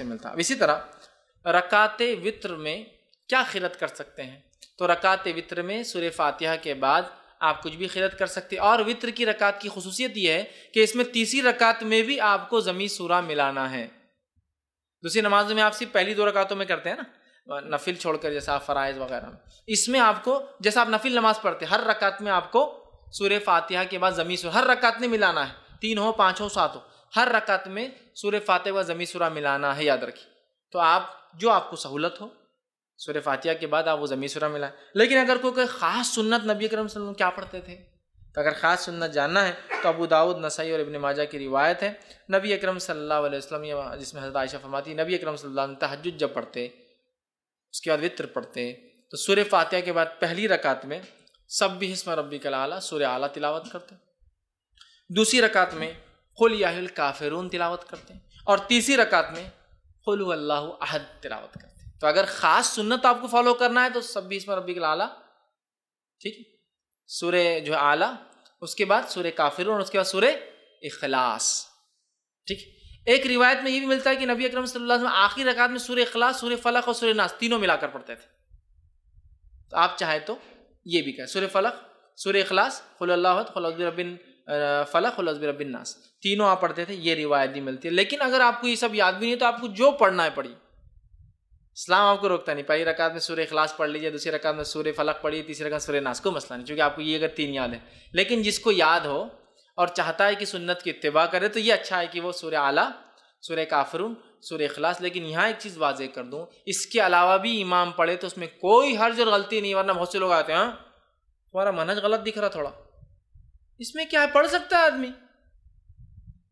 से मिलता है इसी तरह रकात वित्र में क्या खिलत कर सकते हैं तो रकात वित्र में सुर फातिहा के बाद आप कुछ भी खिलत कर सकते हैं और वित्र की रकात की खसूसियत यह है कि इसमें तीसरी रकात में भी आपको ज़मी सूरा मिलाना है दूसरी नमाज में आप सिर्फ पहली दो रकातों में करते हैं ना नफिल छोड़कर जैसा आप फ़राइज़ वगैरह इसमें आपको जैसा आप नफिल नमाज पढ़ते हैं हर रकात में आपको सूर्य फातिहा के बाद ज़मी सूर हर रकात ने मिलाना है तीन हो पाँच हो सात हो हर रकत में सूर्य फातह व ज़मी सुरा मिलाना है याद रखिए तो आप जो आपको सहूलत हो सूर्य फातिया के बाद आप वो ज़मी सुरा मिलाएं लेकिन अगर कोई ख़ास सुन्नत नबी करम वसल्लम क्या पढ़ते थे तो अगर ख़ास सुन्नत जानना है तो अबू दाऊद नसाई और इबन माजा की रिवायत है नबी अकरम सल्लल्लाहु अलैहि वसल्लम जिसमें हजरत आयशा फरमाती नबी अकरम सल्लल्लाहु अलैहि वसल्लम जब पढ़ते उसके बाद वित्र पढ़ते तो सूर्य फातिया के बाद पहली रकात में सब भी हिस्म रबी कला सूर्य आला तिलावत करते दूसरी रकात में कुल याहुल काफिरून तिलावत करते हैं और तीसरी रकात में कुल अल्लाह अहद तिलावत करते हैं तो अगर ख़ास सुन्नत आपको फॉलो करना है तो सब भी इसमें रबी आला ठीक है सुर जो आला उसके बाद सुर काफिरून और उसके बाद सुर अखलास ठीक एक रिवायत में ये भी मिलता है कि नबी अकरम सल्लल्लाहु अलैहि वसल्लम आखिरी रकात में सुर अखलास सुर फलक और सुर नास तीनों मिलाकर पढ़ते थे तो आप चाहे तो ये भी कहें सुर फलक सुर अखलास खुल अल्लाह खुल रबिन फ़ला खुलबिरबिनस तीनों आप पढ़ते थे ये रिवायत भी मिलती है लेकिन अगर आपको ये सब याद भी नहीं तो आपको जो पढ़ना है पढ़िए इस्लाम आपको रोकता नहीं पहली रकात में सूर्य अखलास पढ़ लीजिए दूसरी रकात में सूर्य फलक पढ़िए तीसरी रकात सूर्य नास को मसला नहीं क्योंकि आपको ये अगर तीन याद है लेकिन जिसको याद हो और चाहता है कि सुन्नत की इतबा करे तो ये अच्छा है कि वो सूर्य आला सूर्य काफरून सूर्य अखलास लेकिन यहाँ एक चीज़ वाजे कर दूँ इसके अलावा भी इमाम पढ़े तो उसमें कोई हर्ज और गलती नहीं वरना बहुत से लोग आते हैं हाँ, तुम्हारा मनज गलत दिख रहा थोड़ा इसमें क्या है पढ़ सकता है आदमी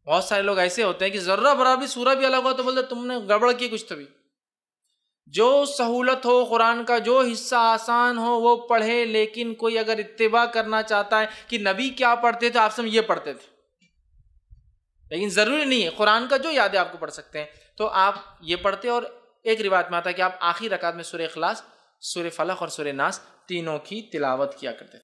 बहुत सारे लोग ऐसे होते हैं कि जर्रा बराबर सूरा भी अलग हो तो बोलते तुमने गड़बड़ की कुछ तभी तो जो सहूलत हो कुरान का जो हिस्सा आसान हो वो पढ़े लेकिन कोई अगर इतवा करना चाहता है कि नबी क्या पढ़ते थे आप सब ये पढ़ते थे लेकिन ज़रूरी नहीं है कुरान का जो याद है आपको पढ़ सकते हैं तो आप ये पढ़ते और एक रिवायत में आता है कि आप आखिरी रकात में सुर अखलास सुर फलक और सुर नास तीनों की तिलावत किया करते थे